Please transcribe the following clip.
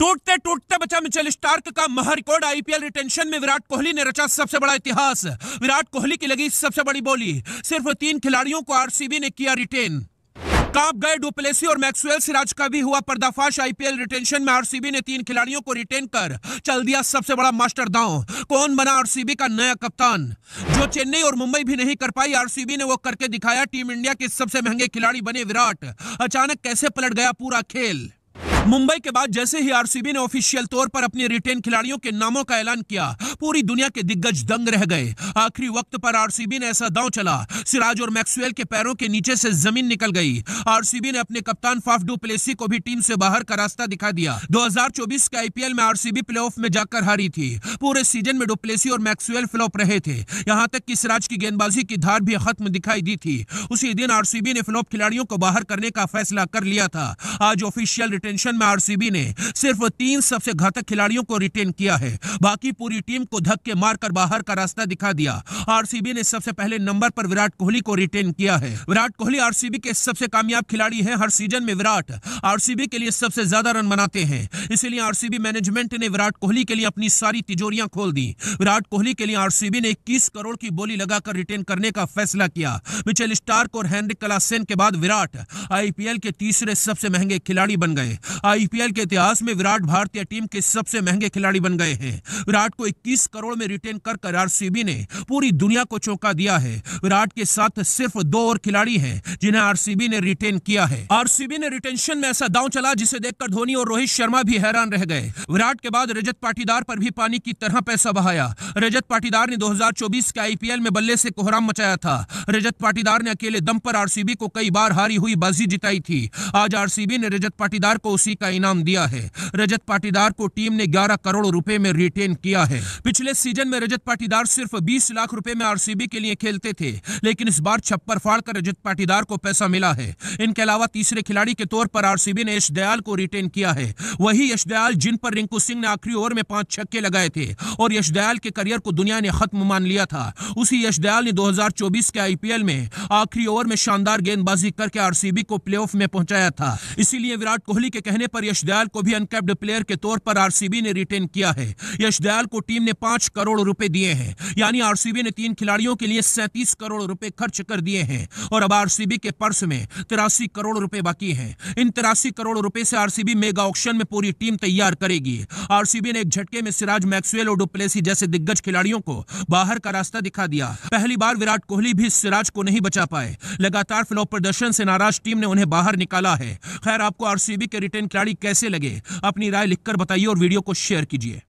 टूटते टूटते बचा मिचेल स्टार्क का महा रिकॉर्ड आईपीएल रिटेंशन में विराट कोहली ने रचा सबसे बड़ा इतिहास विराट कोहली की लगी सबसे बड़ी बोली सिर्फ तीन खिलाड़ियों को आरसीबी ने किया रिटेन कांप गए डुप्लेसी और मैक्सवेल सिराज का भी हुआ पर्दाफाश आईपीएल रिटेंशन में आरसीबी ने तीन खिलाड़ियों को रिटेन कर चल दिया सबसे बड़ा मास्टर दांव कौन बना आरसीबी का नया कप्तान जो चेन्नई और मुंबई भी नहीं कर पाई आरसीबी ने वो करके दिखाया टीम इंडिया के सबसे महंगे खिलाड़ी बने विराट अचानक कैसे पलट गया पूरा खेल मुंबई के बाद जैसे ही आरसीबी ने ऑफिशियल तौर पर अपने रिटेन खिलाड़ियों के नामों का ऐलान किया पूरी दुनिया के दिग्गज दंग रह गए आखिरी वक्त पर आरसीबी ने ऐसा दांव चला सिराज और मैक्सवेल के पैरों के नीचे से जमीन निकल गई आरसीबी ने अपने कप्तान फाफ डू प्लेसी को भी टीम से बाहर का रास्ता दिखा दिया दो के आईपीएल में आरसीबी प्लेऑफ में जाकर हारी थी पूरे सीजन में डुप्लेसी और मैक्सुअल फ्लॉप रहे थे यहाँ तक की सिराज की गेंदबाजी की धार भी खत्म दिखाई दी थी उसी दिन आरसीबी ने फ्लॉप खिलाड़ियों को बाहर करने का फैसला कर लिया था आज ऑफिशियल रिटेंशन में आरसीबी ने सिर्फ तीन सबसे घातक खिलाड़ियों को रिटेन किया है बाकी पूरी टीम को धक्के मारकर बाहर का रास्ता दिखा दिया आरसीबी ने सबसे पहले नंबर पर विराट कोहली को रिटेन किया है विराट कोहली आरसीबी के सबसे कामयाब खिलाड़ी है हर सीजन में विराट आरसीबी के लिए सबसे ज्यादा रन बनाते हैं इसीलिए आरसीबी मैनेजमेंट ने विराट कोहली के लिए अपनी सारी तिजोरियां खोल दी विराट कोहली के लिए आरसीबी ने इक्कीस करोड़ की बोली लगाकर रिटेन करने का फैसला किया मिचेल स्टार्क और हेनरिक कलासेन के बाद विराट आईपीएल के तीसरे सबसे महंगे खिलाड़ी बन गए आईपीएल के इतिहास में विराट भारतीय टीम के सबसे महंगे खिलाड़ी बन गए हैं विराट को 21 करोड़ में रिटेन कर कर आरसीबी ने पूरी दुनिया को चौंका दिया है विराट के साथ सिर्फ दो और खिलाड़ी हैं जिन्हें आरसीबी ने रिटेन किया है आरसीबी ने रिटेंशन में ऐसा दांव चला जिसे देखकर धोनी और रोहित शर्मा भी हैरान रह गए विराट के बाद रजत पाटीदार पर भी पानी की तरह पैसा बहाया रजत पाटीदार ने 2024 के आईपीएल में बल्ले से कोहराम मचाया था रजत पाटीदार ने अकेले दम पर आरसीबी को कई बार हारी हुई बाजी जिताई थी आज आरसीबी ने रजत पाटीदार को उसी का इनाम दिया है रजत पाटीदार को टीम ने 11 करोड़ रुपए में रिटेन किया है पिछले सीजन में रजत पाटीदार सिर्फ 20 लाख रुपए में आरसीबी के लिए खेलते थे लेकिन इस बार छप्पर फाड़कर रजत पाटीदार को पैसा मिला है इनके अलावा तीसरे खिलाड़ी के तौर पर आरसीबी ने यश दयाल को रिटेन किया है वही यश दयाल जिन पर रिंकू सिंह ने आखिरी ओवर में पांच छक्के लगाए थे और यश दयाल के करियर को दुनिया ने खत्म मान लिया था उसी यश दयाल ने 2024 के आईपीएल में आखिरी ओवर में शानदार गेंदबाजी करके आरसीबी को प्लेऑफ में पहुंचाया था इसीलिए विराट कोहली के कहने रहने पर यशदयाल को भी अनकैप्ड प्लेयर के तौर पर आरसीबी ने रिटेन किया है यशदयाल को टीम ने पांच करोड़ रुपए दिए हैं यानी आरसीबी ने तीन खिलाड़ियों के लिए सैंतीस करोड़ रुपए खर्च कर दिए हैं और अब आरसीबी के पर्स में तिरासी करोड़ रुपए बाकी हैं इन तिरासी करोड़ रुपए से आरसीबी मेगा ऑक्शन में पूरी टीम तैयार करेगी आरसीबी ने एक झटके में सिराज मैक्सुअल और डुप्लेसी जैसे दिग्गज खिलाड़ियों को बाहर का रास्ता दिखा दिया पहली बार विराट कोहली भी सिराज को नहीं बचा पाए लगातार फ्लॉप प्रदर्शन से नाराज टीम ने उन्हें बाहर निकाला है खैर आपको आरसीबी के रिटर्न खिलाड़ी कैसे लगे अपनी राय लिखकर बताइए और वीडियो को शेयर कीजिए